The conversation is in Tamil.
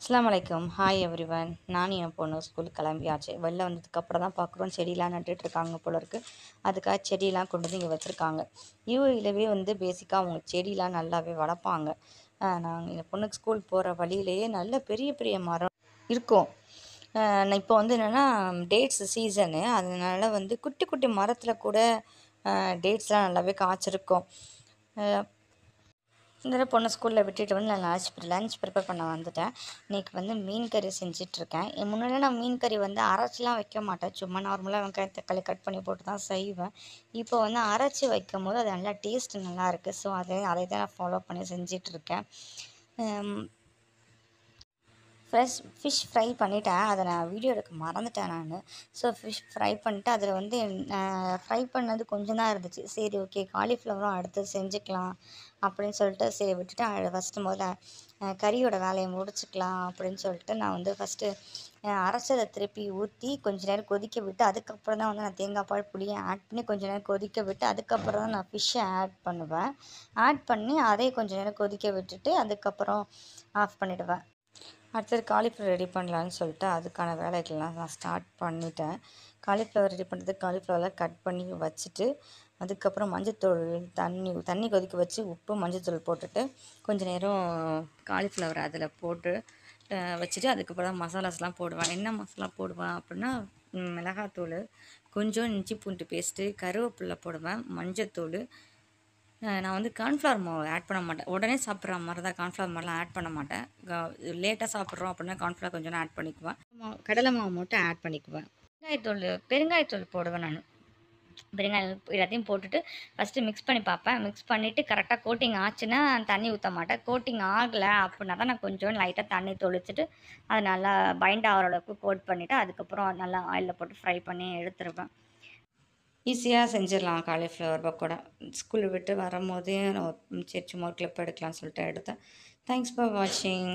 அஸ்லாம் வலைக்கம் ஹாய் எவ்ரிவன் நானும் என் பொண்ணு ஸ்கூலுக்கு கிளம்பியாச்சு வெளில வந்ததுக்கப்புறம் தான் பார்க்குறோம் செடியெலாம் நட்டுட்ருக்காங்க போல இருக்குது அதுக்காக செடியெலாம் கொண்டு வந்து இங்கே வச்சுருக்காங்க யூஏலவே வந்து பேசிக்காக அவங்க செடியெலாம் நல்லாவே வளர்ப்பாங்க நாங்கள் எங்கள் பொண்ணுக்கு ஸ்கூல் போகிற வழியிலேயே நல்ல பெரிய பெரிய மரம் இருக்கும் இப்போ வந்து என்னென்னா டேட்ஸ் சீசனு அதனால் வந்து குட்டி குட்டி மரத்தில் கூட டேட்ஸ்லாம் நல்லாவே காய்ச்சிருக்கும் இந்த பொண்ணை ஸ்கூலில் விட்டுட்டு வந்து நான் லஞ்ச் லஞ்ச் ப்ரிப்பேர் பண்ண வந்துட்டேன் இன்றைக்கி வந்து மீன் கறி செஞ்சிட்ருக்கேன் முன்னாடி நான் மீன் கறி வந்து அரைச்சிலாம் வைக்க மாட்டேன் சும்மா நார்மலாக வெங்காயம் தக்காளி கட் பண்ணி போட்டு தான் செய்வேன் இப்போ வந்து அரைச்சி வைக்கும் போது அது நல்லா டேஸ்ட் நல்லாயிருக்கு ஸோ அதே அதை தான் நான் ஃபாலோ பண்ணி செஞ்சிட்ருக்கேன் ஃப்ரெஷ் ஃபிஷ் ஃப்ரை பண்ணிவிட்டேன் அதை நான் வீடியோ எடுக்க மறந்துட்டேன் நான் ஸோ ஃபிஷ் ஃப்ரை பண்ணிட்டு அதில் வந்து ஃப்ரை பண்ணது கொஞ்சம் தான் இருந்துச்சு சரி ஓகே காலிஃப்ளவரும் அடுத்து செஞ்சுக்கலாம் அப்படின்னு சொல்லிட்டு சரி விட்டுட்டு ஃபஸ்ட்டு முதல்ல கறியோட வேலையை முடிச்சுக்கலாம் அப்படின்னு சொல்லிட்டு நான் வந்து ஃபஸ்ட்டு அரைச்சதை திருப்பி ஊற்றி கொஞ்ச நேரம் கொதிக்க விட்டு அதுக்கப்புறம் தான் வந்து நான் தேங்காய் பால் புளியை ஆட் பண்ணி கொஞ்ச நேரம் கொதிக்க விட்டு அதுக்கப்புறம் தான் நான் ஃபிஷ்ஷை ஆட் பண்ணுவேன் ஆட் பண்ணி அதே கொஞ்ச நேரம் கொதிக்க விட்டுட்டு அதுக்கப்புறம் ஆஃப் பண்ணிவிடுவேன் அடுத்தது காலிஃப்ளவர் ரெடி பண்ணலான்னு சொல்லிட்டு அதுக்கான வேலைகள்லாம் நான் ஸ்டார்ட் பண்ணிட்டேன் காலிஃப்ளவர் ரெடி பண்ணுறது காலிஃப்ளவர்லாம் கட் பண்ணி வச்சுட்டு அதுக்கப்புறம் மஞ்சத்தூள் தண்ணி தண்ணி கொதிக்க வச்சு உப்பு மஞ்சத்தூள் போட்டுட்டு கொஞ்சம் நேரம் காலிஃப்ளவர் அதில் போட்டு வச்சுட்டு அதுக்கப்புறம் மசாலாஸ்லாம் போடுவேன் என்ன மசாலா போடுவேன் அப்படின்னா மிளகாத்தூள் கொஞ்சம் இஞ்சி பூண்டு பேஸ்ட்டு கருவேப்பில்லை போடுவேன் மஞ்சத்தூள் நான் வந்து கார்ன்ஃப்ளவர் மாவு ஆட் பண்ண மாட்டேன் உடனே சாப்பிட்ற மாதிரி தான் கார்ன்ஃப்ளவர் மாதிரிலாம் ஆட் பண்ண மாட்டேன் லேட்டாக சாப்பிட்றோம் அப்படின்னா கார்ன்ஃப்ளவர் கொஞ்சம் ஆட் பண்ணிக்குவேன் கடலை மாவு மட்டும் ஆட் பண்ணிக்குவேன் பெருங்காயத்தூள் பெருங்காயத்தூள் போடுவேன் நான் பெருங்காயம் எல்லாத்தையும் போட்டுட்டு ஃபஸ்ட்டு மிக்ஸ் பண்ணி பார்ப்பேன் மிக்ஸ் பண்ணிவிட்டு கரெக்டாக கோட்டிங் ஆச்சுன்னா தண்ணி ஊற்ற மாட்டேன் கோட்டிங் ஆகலை அப்படின்னா தான் நான் கொஞ்சம் லைட்டாக தண்ணி தொளிச்சிட்டு அது நல்லா பைண்ட் ஆகிற அளவுக்கு கோட் பண்ணிவிட்டு அதுக்கப்புறம் நல்லா ஆயிலில் போட்டு ஃப்ரை பண்ணி எடுத்துருவேன் ஈஸியாக செஞ்சிடலாம் காலிஃப்ளவர் பக்கோடா ஸ்கூலில் விட்டு வரும்போதே நான் சரி சும்மா ஒரு கிளிப் எடுக்கலாம்னு சொல்லிட்டு எடுத்தேன் தேங்க்ஸ் ஃபார் வாட்சிங்